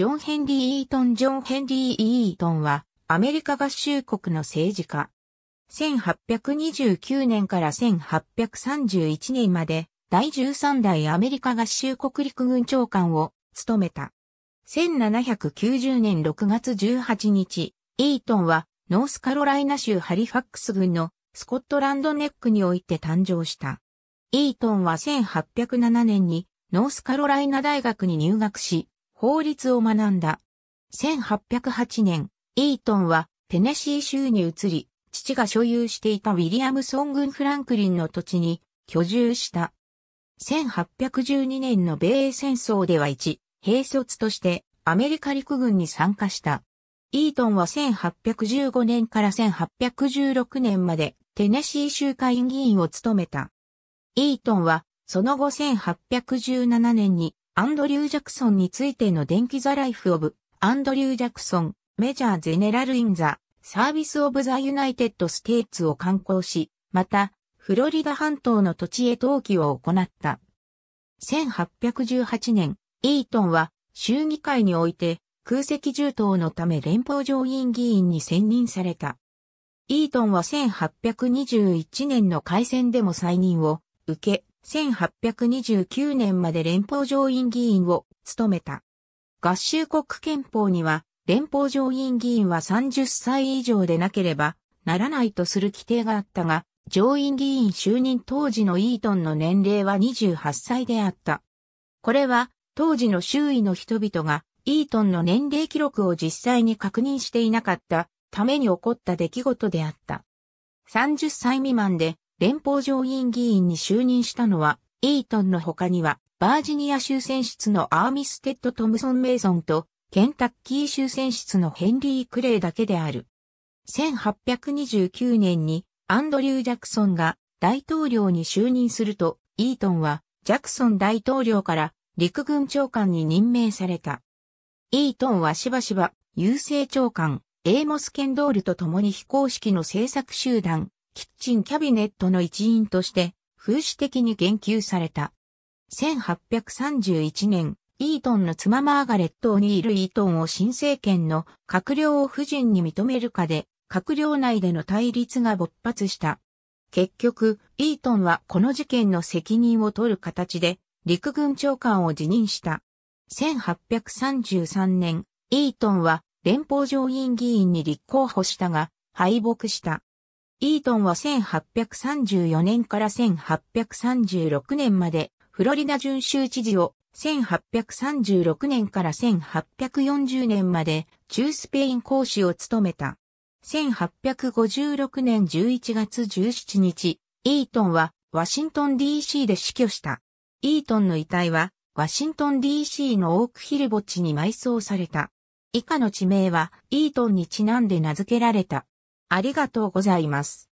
ジョン・ヘンリー・イートン・ジョン・ヘンリー・イートンは、アメリカ合衆国の政治家。1829年から1831年まで、第13代アメリカ合衆国陸軍長官を務めた。1790年6月18日、イートンは、ノースカロライナ州ハリファックス郡のスコットランドネックにおいて誕生した。イートンは1807年にノースカロライナ大学に入学し、法律を学んだ。1808年、イートンはテネシー州に移り、父が所有していたウィリアムソン軍フランクリンの土地に居住した。1812年の米英戦争では1、兵卒としてアメリカ陸軍に参加した。イートンは1815年から1816年までテネシー州会議員を務めた。イートンはその後1817年にアンドリュー・ジャクソンについての電気ザ・ライフ・オブ・アンドリュー・ジャクソン、メジャー・ゼネラル・イン・ザ・サービス・オブ・ザ・ユナイテッド・ステーツを観行し、また、フロリダ半島の土地へ登記を行った。1818年、イートンは州議会において空席重当のため連邦上院議員に選任された。イートンは1821年の改選でも再任を受け、1829年まで連邦上院議員を務めた。合衆国憲法には、連邦上院議員は30歳以上でなければならないとする規定があったが、上院議員就任当時のイートンの年齢は28歳であった。これは、当時の周囲の人々が、イートンの年齢記録を実際に確認していなかったために起こった出来事であった。30歳未満で連邦上院議員に就任したのは、イートンの他には、バージニア州選出のアーミステッド・トムソン・メイソンと、ケンタッキー州選出のヘンリー・クレイだけである。1829年にアンドリュー・ジャクソンが大統領に就任すると、イートンはジャクソン大統領から陸軍長官に任命された。イートンはしばしば郵政長官、エーモス・ケンドールと共に非公式の政策集団、キッチンキャビネットの一員として、風刺的に言及された。1831年、イートンの妻マーガレット・オニール・イートンを新政権の閣僚を夫人に認めるかで、閣僚内での対立が勃発した。結局、イートンはこの事件の責任を取る形で、陸軍長官を辞任した。1833年、イートンは連邦上院議員に立候補したが、敗北した。イートンは1834年から1836年までフロリダ準州知事を1836年から1840年まで中スペイン公使を務めた。1856年11月17日、イートンはワシントン DC で死去した。イートンの遺体はワシントン DC のオークヒル墓地に埋葬された。以下の地名はイートンにちなんで名付けられた。ありがとうございます。